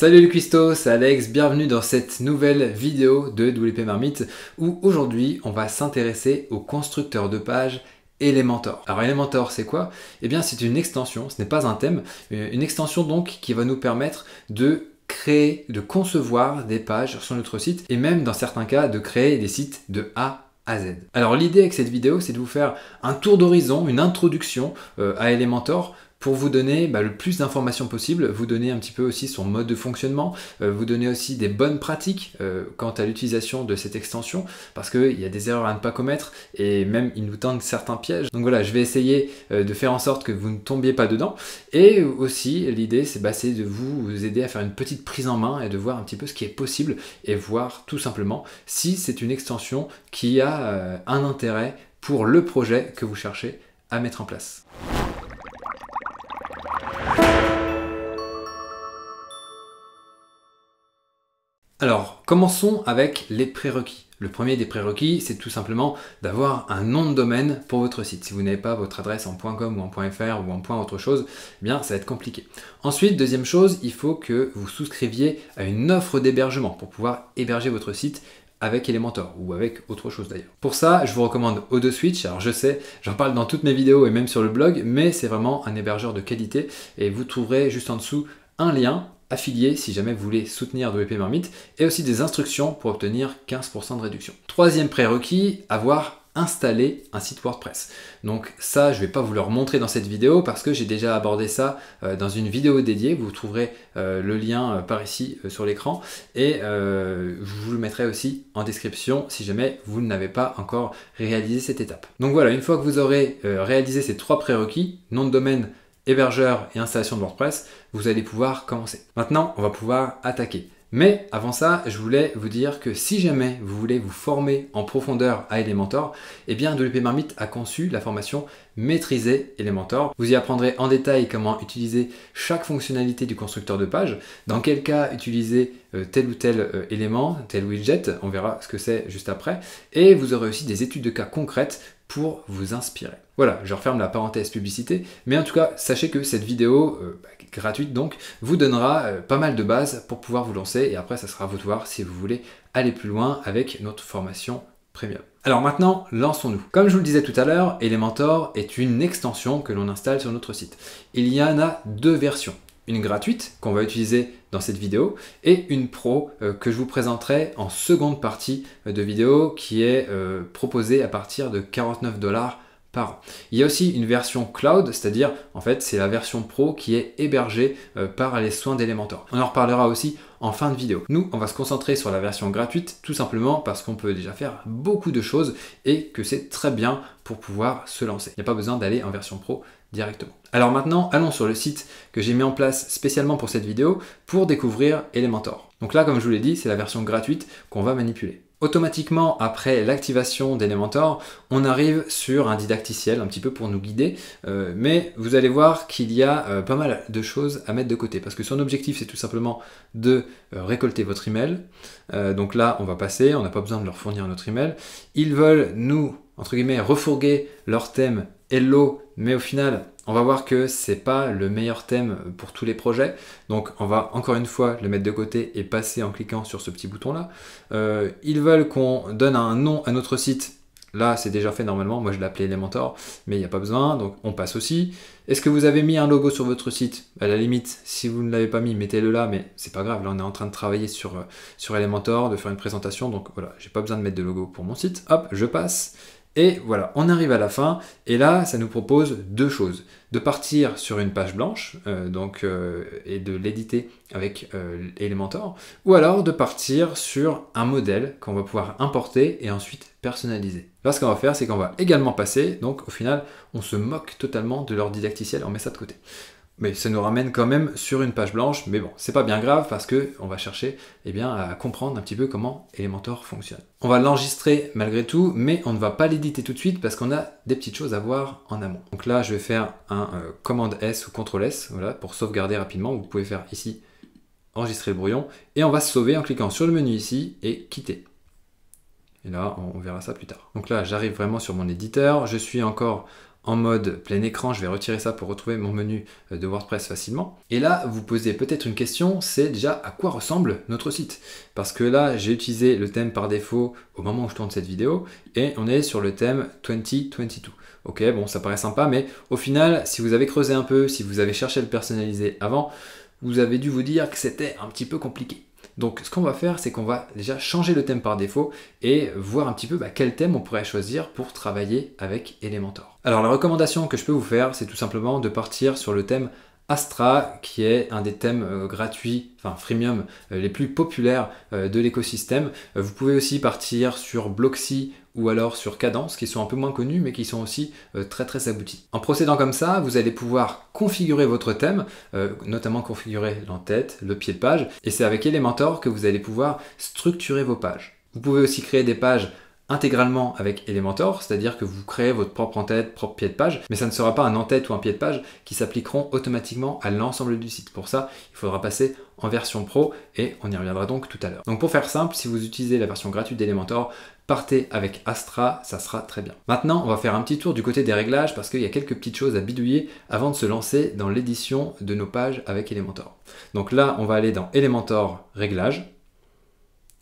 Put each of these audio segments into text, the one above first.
Salut les cuistots, c'est Alex, bienvenue dans cette nouvelle vidéo de WP Marmite où aujourd'hui on va s'intéresser au constructeur de pages Elementor. Alors Elementor c'est quoi Eh bien c'est une extension, ce n'est pas un thème, une extension donc qui va nous permettre de créer, de concevoir des pages sur notre site et même dans certains cas de créer des sites de A à Z. Alors l'idée avec cette vidéo, c'est de vous faire un tour d'horizon, une introduction euh, à Elementor pour vous donner bah, le plus d'informations possible, vous donner un petit peu aussi son mode de fonctionnement, euh, vous donner aussi des bonnes pratiques euh, quant à l'utilisation de cette extension, parce qu'il y a des erreurs à ne pas commettre et même il nous tendent certains pièges. Donc voilà, je vais essayer euh, de faire en sorte que vous ne tombiez pas dedans. Et aussi, l'idée, c'est bah, de vous aider à faire une petite prise en main et de voir un petit peu ce qui est possible et voir tout simplement si c'est une extension qui a un intérêt pour le projet que vous cherchez à mettre en place. Alors, commençons avec les prérequis. Le premier des prérequis, c'est tout simplement d'avoir un nom de domaine pour votre site. Si vous n'avez pas votre adresse en .com ou en .fr ou en .autre chose, eh bien ça va être compliqué. Ensuite, deuxième chose, il faut que vous souscriviez à une offre d'hébergement pour pouvoir héberger votre site avec Elementor ou avec autre chose d'ailleurs. Pour ça, je vous recommande O2 Switch. Alors je sais, j'en parle dans toutes mes vidéos et même sur le blog, mais c'est vraiment un hébergeur de qualité et vous trouverez juste en dessous un lien Affilié si jamais vous voulez soutenir WP Marmite et aussi des instructions pour obtenir 15% de réduction. Troisième prérequis, avoir installé un site WordPress. Donc ça, je ne vais pas vous le montrer dans cette vidéo parce que j'ai déjà abordé ça euh, dans une vidéo dédiée. Vous trouverez euh, le lien euh, par ici sur l'écran et je vous le mettrai aussi en description si jamais vous n'avez pas encore réalisé cette étape. Donc voilà, une fois que vous aurez réalisé ces trois prérequis, nom de domaine, hébergeur et installation de WordPress, vous allez pouvoir commencer. Maintenant, on va pouvoir attaquer. Mais avant ça, je voulais vous dire que si jamais vous voulez vous former en profondeur à Elementor, eh bien WP Marmite a conçu la formation Maîtriser Elementor. Vous y apprendrez en détail comment utiliser chaque fonctionnalité du constructeur de page, dans quel cas utiliser euh, tel ou tel euh, élément, tel widget, on verra ce que c'est juste après, et vous aurez aussi des études de cas concrètes pour vous inspirer. Voilà, je referme la parenthèse publicité, mais en tout cas, sachez que cette vidéo, euh, bah, gratuite donc, vous donnera euh, pas mal de bases pour pouvoir vous lancer, et après, ça sera à vous de voir si vous voulez aller plus loin avec notre formation premium. Alors maintenant, lançons-nous. Comme je vous le disais tout à l'heure, Elementor est une extension que l'on installe sur notre site. Il y en a deux versions une gratuite qu'on va utiliser dans cette vidéo et une pro euh, que je vous présenterai en seconde partie euh, de vidéo qui est euh, proposée à partir de 49 dollars par an. Il y a aussi une version cloud, c'est-à-dire en fait c'est la version pro qui est hébergée par les soins d'Elementor. On en reparlera aussi en fin de vidéo. Nous, on va se concentrer sur la version gratuite tout simplement parce qu'on peut déjà faire beaucoup de choses et que c'est très bien pour pouvoir se lancer. Il n'y a pas besoin d'aller en version pro directement. Alors maintenant, allons sur le site que j'ai mis en place spécialement pour cette vidéo pour découvrir Elementor. Donc là, comme je vous l'ai dit, c'est la version gratuite qu'on va manipuler. Automatiquement, après l'activation d'Elementor, on arrive sur un didacticiel un petit peu pour nous guider, euh, mais vous allez voir qu'il y a euh, pas mal de choses à mettre de côté, parce que son objectif, c'est tout simplement de euh, récolter votre email. donc là, on va passer, on n'a pas besoin de leur fournir notre email. Ils veulent nous, entre guillemets, refourguer leur thème Hello mais au final, on va voir que c'est pas le meilleur thème pour tous les projets. Donc on va encore une fois le mettre de côté et passer en cliquant sur ce petit bouton là. Euh, ils veulent qu'on donne un nom à notre site. Là, c'est déjà fait normalement. Moi, je l'appelais Elementor, mais il n'y a pas besoin. Donc, on passe aussi. Est-ce que vous avez mis un logo sur votre site À la limite, si vous ne l'avez pas mis, mettez-le là, mais c'est pas grave. Là, on est en train de travailler sur, euh, sur Elementor, de faire une présentation. Donc, voilà, j'ai pas besoin de mettre de logo pour mon site. Hop, je passe. Et voilà, on arrive à la fin, et là, ça nous propose deux choses. De partir sur une page blanche, euh, donc, euh, et de l'éditer avec euh, Elementor, ou alors de partir sur un modèle qu'on va pouvoir importer et ensuite personnaliser. Là, ce qu'on va faire, c'est qu'on va également passer, donc au final, on se moque totalement de leur didacticiel, on met ça de côté mais ça nous ramène quand même sur une page blanche. Mais bon, c'est pas bien grave parce que on va chercher eh bien, à comprendre un petit peu comment Elementor fonctionne. On va l'enregistrer malgré tout, mais on ne va pas l'éditer tout de suite parce qu'on a des petites choses à voir en amont. Donc là, je vais faire un euh, commande S ou contrôle S voilà, pour sauvegarder rapidement. Vous pouvez faire ici enregistrer le brouillon et on va se sauver en cliquant sur le menu ici et quitter. Et là, on verra ça plus tard. Donc là, j'arrive vraiment sur mon éditeur. Je suis encore en mode plein écran, je vais retirer ça pour retrouver mon menu euh, de WordPress facilement. Et là, vous posez peut-être une question, c'est déjà à quoi ressemble notre site Parce que là, j'ai utilisé le thème par défaut au moment où je tourne cette vidéo, et on est sur le thème 2022. Ok, bon, ça paraît sympa, mais au final, si vous avez creusé un peu, si vous avez cherché à le personnaliser avant, vous avez dû vous dire que c'était un petit peu compliqué. Donc ce qu'on va faire, c'est qu'on va déjà changer le thème par défaut et voir un petit peu bah, quel thème on pourrait choisir pour travailler avec Elementor. Alors la recommandation que je peux vous faire, c'est tout simplement de partir sur le thème Astra, qui est un des thèmes euh, gratuits, enfin freemium, euh, les plus populaires euh, de l'écosystème. Vous pouvez aussi partir sur Bloxy ou alors sur Cadence, qui sont un peu moins connus, mais qui sont aussi très très aboutis. En procédant comme ça, vous allez pouvoir configurer votre thème, notamment configurer l'entête, le pied de page, et c'est avec Elementor que vous allez pouvoir structurer vos pages. Vous pouvez aussi créer des pages intégralement avec Elementor, c'est-à-dire que vous créez votre propre en-tête, propre pied de page, mais ça ne sera pas un en-tête ou un pied de page qui s'appliqueront automatiquement à l'ensemble du site. Pour ça, il faudra passer en version pro et on y reviendra donc tout à l'heure. Donc pour faire simple, si vous utilisez la version gratuite d'Elementor, partez avec Astra, ça sera très bien. Maintenant, on va faire un petit tour du côté des réglages parce qu'il y a quelques petites choses à bidouiller avant de se lancer dans l'édition de nos pages avec Elementor. Donc là, on va aller dans Elementor Réglages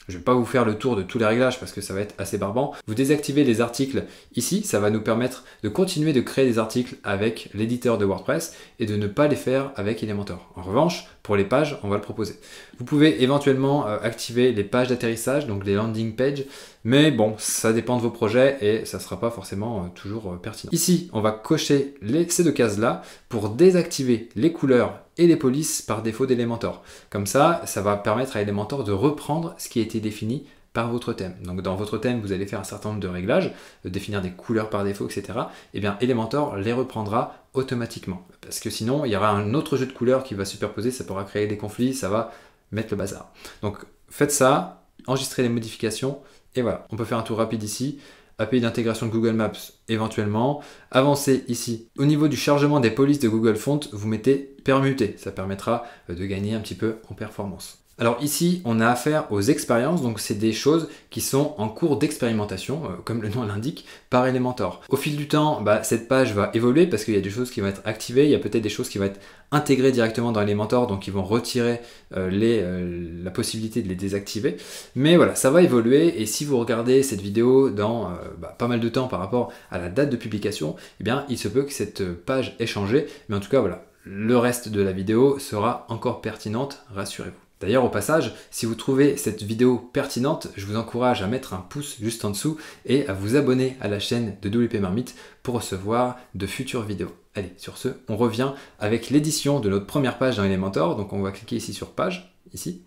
je ne vais pas vous faire le tour de tous les réglages parce que ça va être assez barbant. Vous désactivez les articles ici, ça va nous permettre de continuer de créer des articles avec l'éditeur de WordPress et de ne pas les faire avec Elementor. En revanche, pour les pages, on va le proposer. Vous pouvez éventuellement euh, activer les pages d'atterrissage, donc les landing pages, mais bon, ça dépend de vos projets et ça sera pas forcément euh, toujours euh, pertinent. Ici, on va cocher les, ces deux cases-là pour désactiver les couleurs et les polices par défaut d'Elementor. Comme ça, ça va permettre à Elementor de reprendre ce qui a été défini par votre thème. Donc dans votre thème, vous allez faire un certain nombre de réglages, définir des couleurs par défaut, etc. Et eh bien Elementor les reprendra automatiquement. Parce que sinon, il y aura un autre jeu de couleurs qui va superposer, ça pourra créer des conflits, ça va mettre le bazar. Donc faites ça, enregistrez les modifications, et voilà. On peut faire un tour rapide ici. API d'intégration de Google Maps éventuellement. Avancez ici. Au niveau du chargement des polices de Google font vous mettez permuter. Ça permettra de gagner un petit peu en performance. Alors ici, on a affaire aux expériences, donc c'est des choses qui sont en cours d'expérimentation, euh, comme le nom l'indique, par Elementor. Au fil du temps, bah, cette page va évoluer parce qu'il y a des choses qui vont être activées, il y a peut-être des choses qui vont être intégrées directement dans Elementor, donc ils vont retirer euh, les, euh, la possibilité de les désactiver. Mais voilà, ça va évoluer et si vous regardez cette vidéo dans bah, pas mal de temps par rapport à la date de publication, eh bien il se peut que cette page ait changé, mais en tout cas voilà, le reste de la vidéo sera encore pertinente, rassurez-vous. D'ailleurs, au passage, si vous trouvez cette vidéo pertinente, je vous encourage à mettre un pouce juste en dessous et à vous abonner à la chaîne de WP Marmite pour recevoir de futures vidéos. Allez, sur ce, on revient avec l'édition de notre première page dans Elementor. Donc on va cliquer ici sur page, ici.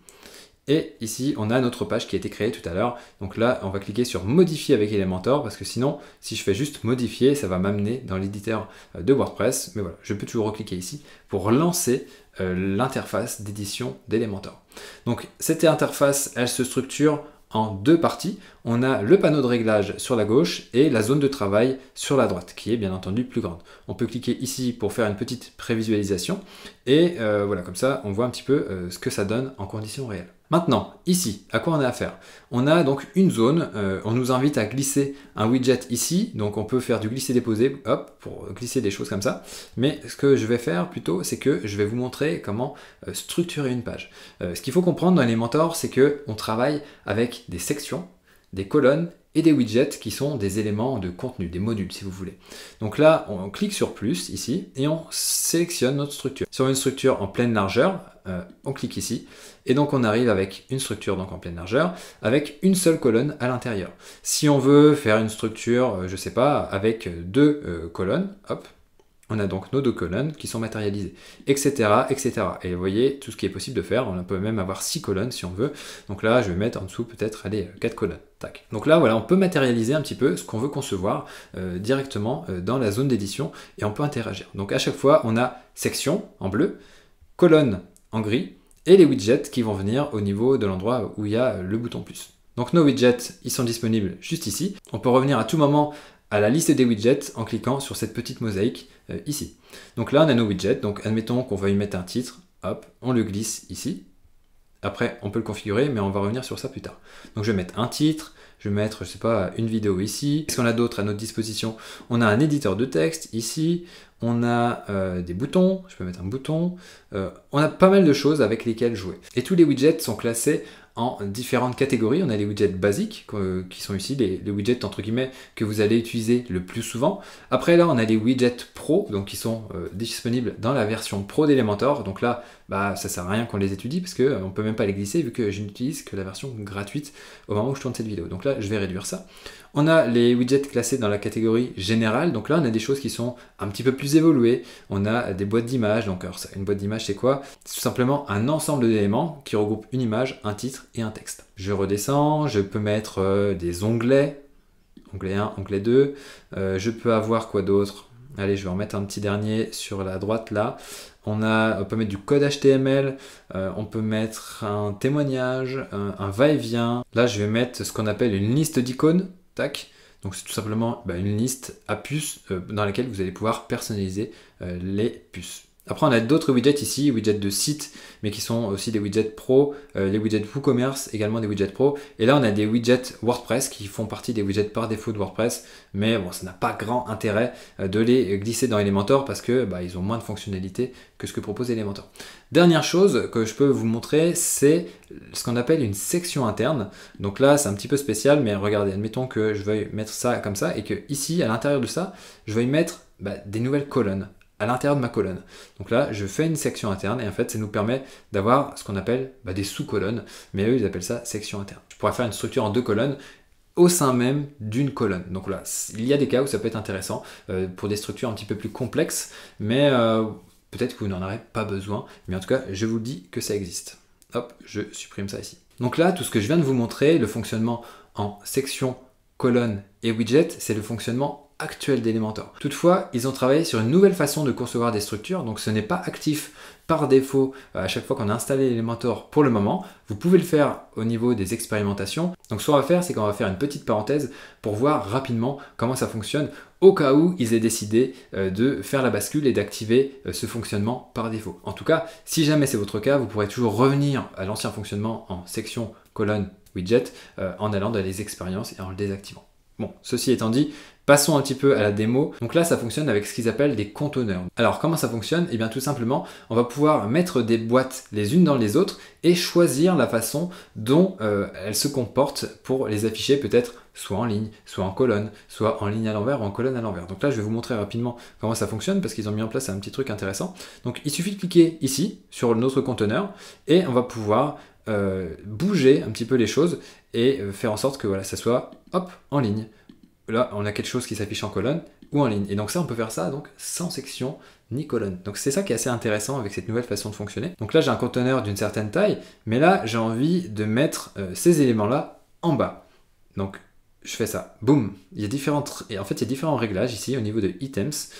Et ici, on a notre page qui a été créée tout à l'heure. Donc là, on va cliquer sur modifier avec Elementor parce que sinon, si je fais juste modifier, ça va m'amener dans l'éditeur euh, de WordPress. Mais voilà, je peux toujours cliquer ici pour lancer euh, l'interface d'édition d'Elementor. Donc cette interface, elle se structure en deux parties on a le panneau de réglage sur la gauche et la zone de travail sur la droite, qui est bien entendu plus grande. On peut cliquer ici pour faire une petite prévisualisation, et euh, voilà, comme ça, on voit un petit peu euh, ce que ça donne en conditions réelles. Maintenant, ici, à quoi on a affaire On a donc une zone, euh, on nous invite à glisser un widget ici, donc on peut faire du glisser-déposer, hop, pour glisser des choses comme ça, mais ce que je vais faire plutôt, c'est que je vais vous montrer comment structurer une page. ce qu'il faut comprendre dans les mentors, c'est qu'on travaille avec des sections, des colonnes et des widgets qui sont des éléments de contenu, des modules si vous voulez. Donc là, on clique sur plus ici et on sélectionne notre structure. Sur une structure en pleine largeur, euh, on clique ici et donc on arrive avec une structure donc en pleine largeur avec une seule colonne à l'intérieur. Si on veut faire une structure, je euh, je sais pas, avec deux euh, colonnes, hop, on a donc nos deux colonnes qui sont matérialisées, etc., etc. Et vous voyez tout ce qui est possible de faire. On peut même avoir six colonnes si on veut. Donc là, je vais mettre en dessous peut-être, allez, euh, quatre colonnes. Tac. Donc là, voilà, on peut matérialiser un petit peu ce qu'on veut concevoir euh, directement euh, dans la zone d'édition et on peut interagir. Donc à chaque fois, on a section en bleu, colonne en gris et les widgets qui vont venir au niveau de l'endroit où il y a le bouton plus. Donc nos widgets, ils sont disponibles juste ici. On peut revenir à tout moment à la liste des widgets en cliquant sur cette petite mosaïque euh, ici. Donc là, on a nos widgets. Donc admettons qu'on va y mettre un titre. Hop, on le glisse ici. Après, on peut le configurer, mais on va revenir sur ça plus tard. Donc je vais mettre un titre, je vais mettre, je sais pas, une vidéo ici. est ce qu'on a d'autres à notre disposition On a un éditeur de texte ici, on a euh, des boutons, je peux mettre un bouton. Euh, on a pas mal de choses avec lesquelles jouer. Et tous les widgets sont classés en différentes catégories. On a les widgets basiques euh, qui sont ici les, widgets entre guillemets que vous allez utiliser le plus souvent. Après là on a les widgets pro donc qui sont euh, disponibles dans la version pro d'Elementor. Donc là bah ça sert à rien qu'on les étudie parce que euh, on peut même pas les glisser vu que je n'utilise que la version gratuite au moment où je tourne cette vidéo. Donc là je vais réduire ça. On a les widgets classés dans la catégorie générale. Donc là, on a des choses qui sont un petit peu plus évoluées. On a des boîtes d'images. Donc une boîte d'image, c'est quoi C'est tout simplement un ensemble d'éléments qui regroupe une image, un titre et un texte. Je redescends, je peux mettre euh, des onglets. Onglet 1, onglet 2. Euh, je peux avoir quoi d'autre Allez, je vais en mettre un petit dernier sur la droite là. On, a, peut mettre du code HTML, euh, on peut mettre un témoignage, un va-et-vient. Là, je vais mettre ce qu'on appelle une liste d'icônes. Tac. Donc c'est tout simplement bah, une liste à puces euh, dans laquelle vous allez pouvoir personnaliser euh, les puces. Après, on a d'autres widgets ici, widgets de site, mais qui sont aussi des widgets pro, euh, les widgets WooCommerce, également des widgets pro. Et là, on a des widgets WordPress qui font partie des widgets par défaut de WordPress, mais bon, ça n'a pas grand intérêt de les glisser dans Elementor parce que bah, ils ont moins de fonctionnalités que ce que propose Elementor. Dernière chose que je peux vous montrer, c'est ce qu'on appelle une section interne. Donc là, c'est un petit peu spécial, mais regardez, admettons que je veuille mettre ça comme ça et que ici, à l'intérieur de ça, je veuille mettre bah, des nouvelles colonnes à l'intérieur de ma colonne. Donc là, je fais une section interne et en fait, ça nous permet d'avoir ce qu'on appelle bah, des sous-colonnes, mais eux, ils appellent ça section interne. Je pourrais faire une structure en deux colonnes au sein même d'une colonne. Donc là, il y a des cas où ça peut être intéressant euh, pour des structures un petit peu plus complexes, mais euh, Peut-être que vous n'en aurez pas besoin, mais en tout cas, je vous dis que ça existe. Hop, je supprime ça ici. Donc là, tout ce que je viens de vous montrer, le fonctionnement en section, colonne et widget, c'est le fonctionnement actuel d'Elementor. Toutefois, ils ont travaillé sur une nouvelle façon de concevoir des structures, donc ce n'est pas actif par défaut euh, à chaque fois qu'on a installé Elementor pour le moment. Vous pouvez le faire au niveau des expérimentations. Donc ce qu'on va faire, c'est qu'on va faire une petite parenthèse pour voir rapidement comment ça fonctionne au cas où ils aient décidé euh, de faire la bascule et d'activer euh, ce fonctionnement par défaut. En tout cas, si jamais c'est votre cas, vous pourrez toujours revenir à l'ancien fonctionnement en section colonne widget euh, en allant dans les expériences et en le désactivant. Bon, ceci étant dit, Passons un petit peu à la démo. Donc là, ça fonctionne avec ce qu'ils appellent des conteneurs. Alors comment ça fonctionne Eh bien tout simplement, on va pouvoir mettre des boîtes les unes dans les autres et choisir la façon dont euh, elles se comportent pour les afficher peut-être soit en ligne, soit en colonne, soit en ligne à l'envers ou en colonne à l'envers. Donc là, je vais vous montrer rapidement comment ça fonctionne parce qu'ils ont mis en place un petit truc intéressant. Donc il suffit de cliquer ici sur notre conteneur et on va pouvoir euh, bouger un petit peu les choses et euh, faire en sorte que voilà, ça soit hop, en ligne. Là, on a quelque chose qui s'affiche en colonne ou en ligne. Et donc ça, on peut faire ça donc sans section ni colonne. Donc c'est ça qui est assez intéressant avec cette nouvelle façon de fonctionner. Donc là, j'ai un conteneur d'une certaine taille, mais là, j'ai envie de mettre euh, ces éléments-là en bas. Donc je fais ça, boum. Il y a différents et en fait il y a différents réglages ici au niveau de items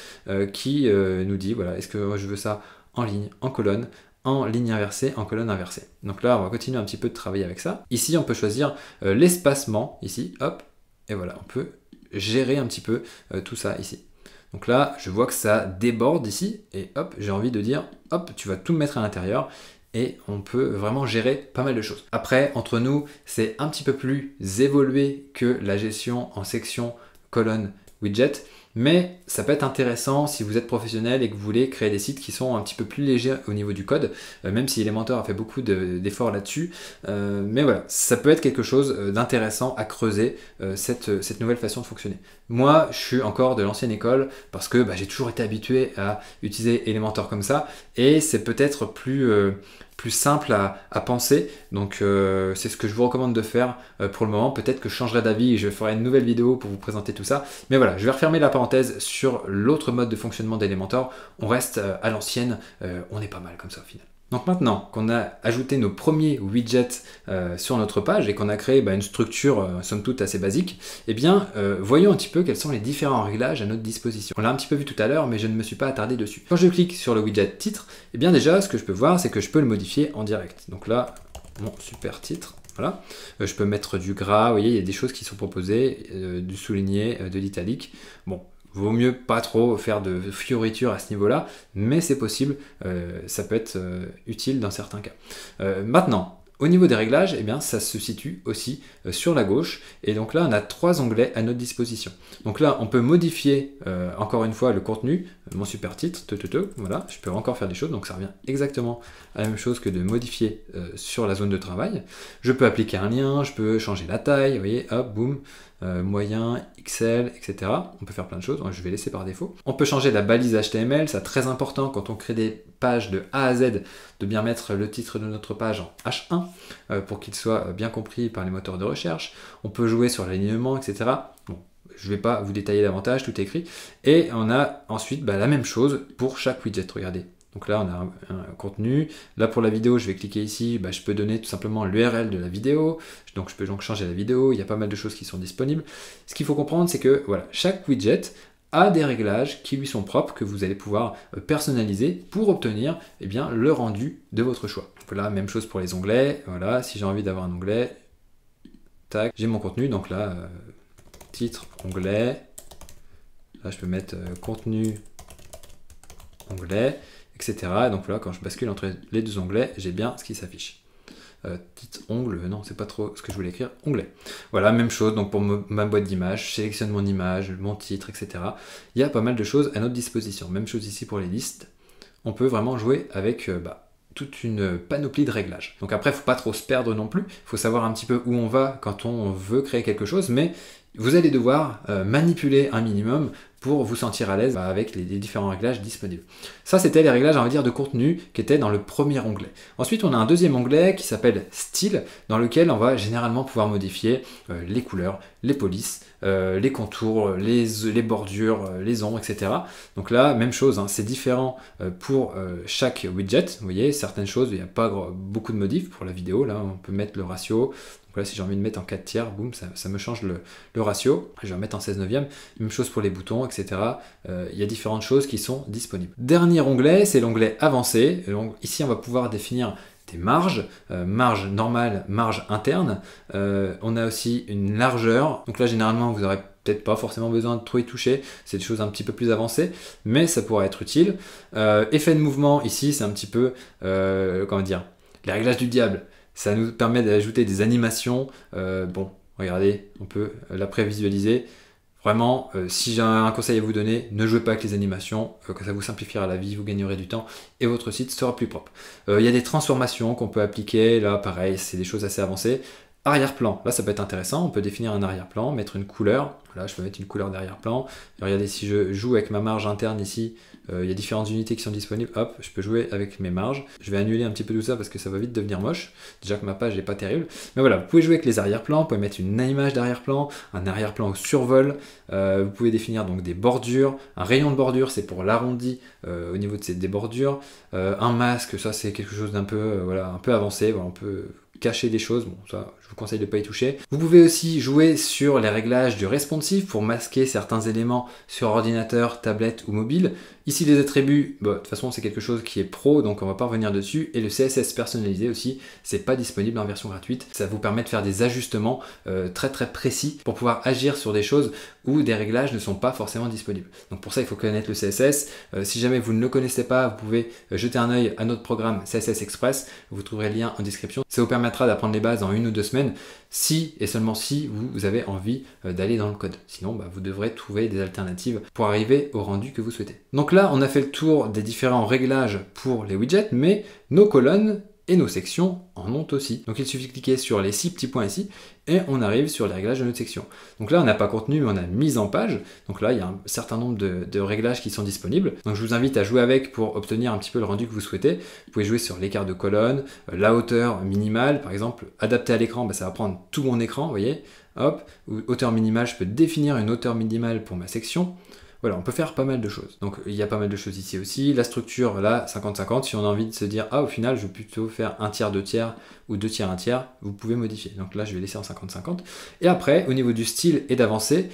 qui nous dit voilà est-ce que je veux ça en ligne, en colonne, en ligne inversée, en colonne inversée. Donc là, on va continuer un petit peu de travailler avec ça. Ici, on peut choisir euh, l'espacement, ici, hop, et voilà, on peut gérer un petit peu euh, tout ça ici. Donc là, je vois que ça déborde ici, et hop, j'ai envie de dire, hop, tu vas tout mettre à l'intérieur, et on peut vraiment gérer pas mal de choses. Après, entre nous, c'est un petit peu plus évolué que la gestion en section colonne widget, mais ça peut être intéressant si vous êtes professionnel et que vous voulez créer des sites qui sont un petit peu plus légers au niveau du code, euh, même si Elementor a fait beaucoup d'efforts là-dessus. Euh, mais voilà, ça peut être quelque chose euh, d'intéressant à creuser, cette nouvelle façon de fonctionner. Moi, je suis encore de l'ancienne école parce que bah, j'ai toujours été habitué à utiliser Elementor comme ça et c'est peut-être plus, euh, plus simple à, penser. Donc, euh, c'est ce que je vous recommande de faire euh, pour le moment. Peut-être que je changerai d'avis et je ferai une nouvelle vidéo pour vous présenter tout ça. Mais voilà, je vais refermer la parenthèse sur l'autre mode de fonctionnement d'Elementor. On reste à l'ancienne, on est pas mal comme ça au final. Donc maintenant qu'on a ajouté nos premiers widgets euh, sur notre page et qu'on a créé bah, une structure euh, somme toute assez basique, eh bien euh, voyons un petit peu quels sont les différents réglages à notre disposition. On l'a un petit peu vu tout à l'heure mais je ne me suis pas attardé dessus. Quand je clique sur le widget titre, eh bien déjà ce que je peux voir c'est que je peux le modifier en direct. Donc là, mon super titre, voilà. je peux mettre du gras, vous voyez, il y a des choses qui sont proposées, du souligné, de l'italique. Bon, Vaut mieux pas trop faire de fioritures à ce niveau-là, mais c'est possible, euh, ça peut être euh, utile dans certains cas. Euh, maintenant, au niveau des réglages, eh bien, ça se situe aussi sur la gauche. Et donc là, on a trois onglets à notre disposition. Donc là, on peut modifier encore une fois le contenu, mon super titre, tout, tout, tout, voilà, je peux encore faire des choses. Donc ça revient exactement à la même chose que de modifier sur la zone de travail. Je peux appliquer un lien, je peux changer la taille, vous voyez, hop, boum, euh, moyen, Excel, etc. On peut faire plein de choses, hein, je vais laisser par défaut. On peut changer la balise HTML, c'est très important quand on crée des pages de A à Z, de bien mettre le titre de notre page en H1 euh, pour qu'il soit euh, bien compris par les moteurs de recherche. On peut jouer sur l'alignement, etc. Bon, je ne vais pas vous détailler davantage, tout est écrit. Et on a ensuite bah, la même chose pour chaque widget, regardez. Donc là, on a un, contenu. Là, pour la vidéo, je vais cliquer ici. Bah, je peux donner tout simplement l'URL de la vidéo. Donc, je peux donc changer la vidéo. Il y a pas mal de choses qui sont disponibles. Ce qu'il faut comprendre, c'est que voilà, chaque widget a des réglages qui lui sont propres que vous allez pouvoir euh, personnaliser pour obtenir eh bien, le rendu de votre choix. Voilà, même chose pour les onglets. Voilà, si j'ai envie d'avoir un onglet, tac, j'ai mon contenu. Donc là, euh, titre, onglet. Là, je peux mettre euh, contenu, onglet etc. donc là, quand je bascule entre les deux onglets, j'ai bien ce qui s'affiche. Petite euh, ongle, non, c'est pas trop ce que je voulais écrire, onglet. Voilà, même chose, donc pour ma boîte d'image, je sélectionne mon image, mon titre, etc. Il y a pas mal de choses à notre disposition. Même chose ici pour les listes. On peut vraiment jouer avec euh, bah, toute une panoplie de réglages. Donc après, faut pas trop se perdre non plus. il Faut savoir un petit peu où on va quand on veut créer quelque chose, mais vous allez devoir euh, manipuler un minimum pour vous sentir à l'aise bah, avec les, différents réglages disponibles. Ça, c'était les réglages, on va dire, de contenu qui étaient dans le premier onglet. Ensuite, on a un deuxième onglet qui s'appelle Style, dans lequel on va généralement pouvoir modifier euh, les couleurs, les polices, euh, les contours, les, bordures, euh, les ombres, etc. Donc là, même chose, hein, c'est différent euh, pour chaque widget. Vous voyez, certaines choses, il n'y a pas beaucoup de modifs pour la vidéo. Là, on peut mettre le ratio, Donc là, si j'ai envie de mettre en 4 tiers, boum, ça, me change le, le, ratio. Je vais mettre en 16 neuvième. Même chose pour les boutons, etc. Il y a différentes choses qui sont disponibles. Dernier onglet, c'est l'onglet avancé. Donc ici, on va pouvoir définir marge, marges, euh, marge normale, marge interne. Euh, on a aussi une largeur. Donc là, généralement, vous aurez peut-être pas forcément besoin de trop y toucher, c'est des choses un petit peu plus avancées, mais ça pourrait être utile. Euh, effet de mouvement, ici, c'est un petit peu, comment dire, les réglages du diable. Ça nous permet d'ajouter des animations. bon, regardez, on peut la prévisualiser. Vraiment, euh, si j'ai un conseil à vous donner, ne jouez pas avec les animations, euh, que ça vous simplifiera la vie, vous gagnerez du temps et votre site sera plus propre. Euh, il y a des transformations qu'on peut appliquer, là pareil, c'est des choses assez avancées. Arrière-plan, là ça peut être intéressant, on peut définir un arrière-plan, mettre une couleur, là je peux mettre une couleur d'arrière-plan, regardez si je joue avec ma marge interne ici, euh, il y a différentes unités qui sont disponibles, hop, je peux jouer avec mes marges, je vais annuler un petit peu tout ça parce que ça va vite devenir moche, déjà que ma page n'est pas terrible, mais voilà, vous pouvez jouer avec les arrière-plans, vous pouvez mettre une image d'arrière-plan, un arrière-plan au survol, euh, vous pouvez définir donc des bordures, un rayon de bordure c'est pour l'arrondi euh, au niveau de ces, des bordures, un masque, ça c'est quelque chose d'un peu, voilà, un peu avancé, voilà, on peut cacher des choses. Bon, ça, je vous conseille de ne pas y toucher. Vous pouvez aussi jouer sur les réglages du responsive pour masquer certains éléments sur ordinateur, tablette ou mobile. Ici, les attributs, bah, de toute façon, c'est quelque chose qui est pro, donc on ne va pas revenir dessus. Et le CSS personnalisé aussi, c'est pas disponible en version gratuite. Ça vous permet de faire des ajustements euh, très très précis pour pouvoir agir sur des choses où des réglages ne sont pas forcément disponibles. Donc pour ça, il faut connaître le CSS. Euh, si jamais vous ne le connaissez pas, vous pouvez euh, jeter un œil à notre programme CSS Express. Vous trouverez le lien en description. Ça vous permettra d'apprendre les bases en une ou deux semaines si et seulement si vous, avez envie euh, d'aller dans le code. Sinon, bah, vous devrez trouver des alternatives pour arriver au rendu que vous souhaitez. Donc là, on a fait le tour des différents réglages pour les widgets, mais nos colonnes et nos sections en ont aussi. Donc il suffit de cliquer sur les six petits points ici et on arrive sur les réglages de notre section. Donc là, on n'a pas contenu, mais on a mise en page. Donc là, il y a un certain nombre de, réglages qui sont disponibles. Donc je vous invite à jouer avec pour obtenir un petit peu le rendu que vous souhaitez. Vous pouvez jouer sur l'écart de colonne, euh, la hauteur minimale, par exemple, adapté à l'écran, bah, ça va prendre tout mon écran, vous voyez. Hop, hauteur minimale, je peux définir une hauteur minimale pour ma section. Voilà, on peut faire pas mal de choses. Donc il y a pas mal de choses ici aussi. La structure, là, 50-50. Si on a envie de se dire, ah, au final, je vais plutôt faire un tiers, deux tiers ou deux tiers, un tiers, vous pouvez modifier. Donc là, je vais laisser en 50-50. Et après, au niveau du style et d'avancée,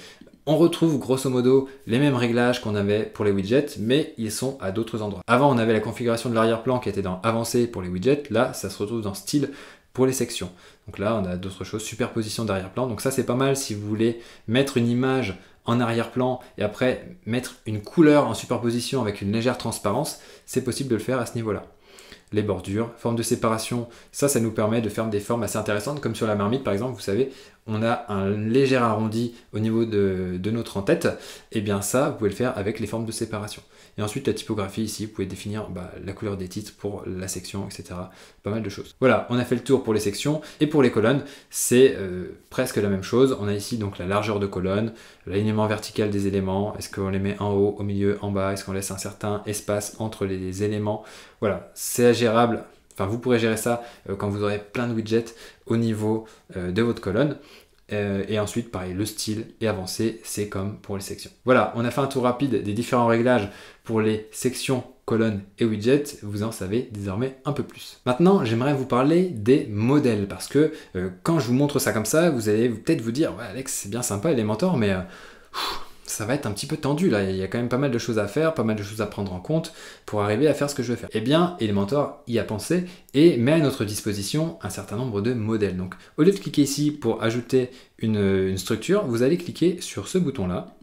on retrouve grosso modo les mêmes réglages qu'on avait pour les widgets, mais ils sont à d'autres endroits. Avant, on avait la configuration de l'arrière-plan qui était dans avancée pour les widgets. Là, ça se retrouve dans style pour les sections. Donc là, on a d'autres choses, superposition d'arrière-plan. Donc ça, c'est pas mal si vous voulez mettre une image en arrière-plan et après mettre une couleur en superposition avec une légère transparence, c'est possible de le faire à ce niveau-là. Les bordures, formes de séparation, ça, ça nous permet de faire des formes assez intéressantes, comme sur la marmite par exemple, vous savez, on a un léger arrondi au niveau de, notre en-tête, et eh bien ça, vous pouvez le faire avec les formes de séparation. Et ensuite, la typographie ici, vous pouvez définir bah, la couleur des titres pour la section, etc. Pas mal de choses. Voilà, on a fait le tour pour les sections et pour les colonnes, c'est euh, presque la même chose. On a ici donc la largeur de colonne, l'alignement vertical des éléments, est-ce qu'on les met en haut, au milieu, en bas, est-ce qu'on laisse un certain espace entre les éléments. Voilà, c'est gérable Enfin, vous pourrez gérer ça euh, quand vous aurez plein de widgets au niveau euh, de votre colonne. Euh, et ensuite, pareil, le style et avancer, c'est comme pour les sections. Voilà, on a fait un tour rapide des différents réglages pour les sections, colonnes et widgets. Vous en savez désormais un peu plus. Maintenant, j'aimerais vous parler des modèles parce que euh, quand je vous montre ça comme ça, vous allez peut-être vous dire, ouais, Alex, c'est bien sympa, Elementor, mais. Euh, ça va être un petit peu tendu là. Il y a quand même pas mal de choses à faire, pas mal de choses à prendre en compte pour arriver à faire ce que je veux faire. Eh bien, Elementor y a pensé et met à notre disposition un certain nombre de modèles. Donc, au lieu de cliquer ici pour ajouter une, une structure, vous allez cliquer sur ce bouton là